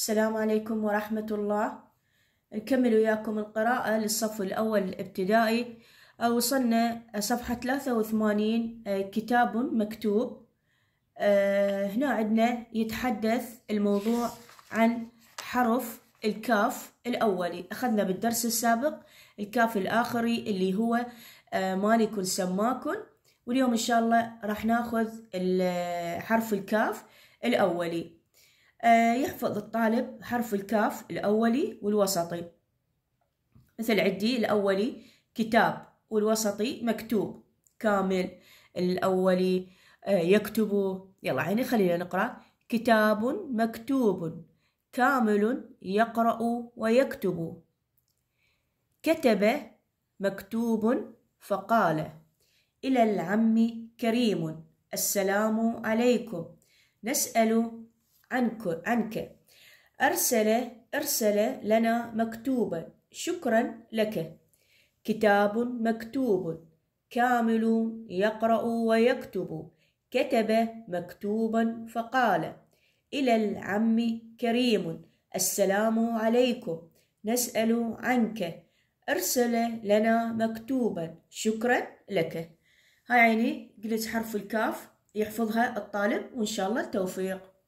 السلام عليكم ورحمة الله نكمل وياكم القراءة للصف الأول الابتدائي وصلنا صفحة ثلاثة وثمانين آه، كتاب مكتوب آه، هنا عندنا يتحدث الموضوع عن حرف الكاف الأولي أخذنا بالدرس السابق الكاف الآخري اللي هو آه، مالك سماكن واليوم إن شاء الله راح ناخذ حرف الكاف الأولي آه، يحفظ الطالب حرف الكاف الأولي والوسطي مثل عدي الأولي كتاب والوسطي مكتوب كامل الأولي آه، يكتب يلا عيني خلينا نقرأ كتاب مكتوب كامل يقرأ ويكتب كتب مكتوب فقال إلى العم كريم السلام عليكم نسأل عنك عنك أرسل أرسل لنا مكتوبا شكرا لك كتاب مكتوب كامل يقرأ ويكتب كتب مكتوبا فقال إلى العم كريم السلام عليكم نسأل عنك أرسل لنا مكتوبا شكرا لك هاي عيني قلت حرف الكاف يحفظها الطالب وإن شاء الله التوفيق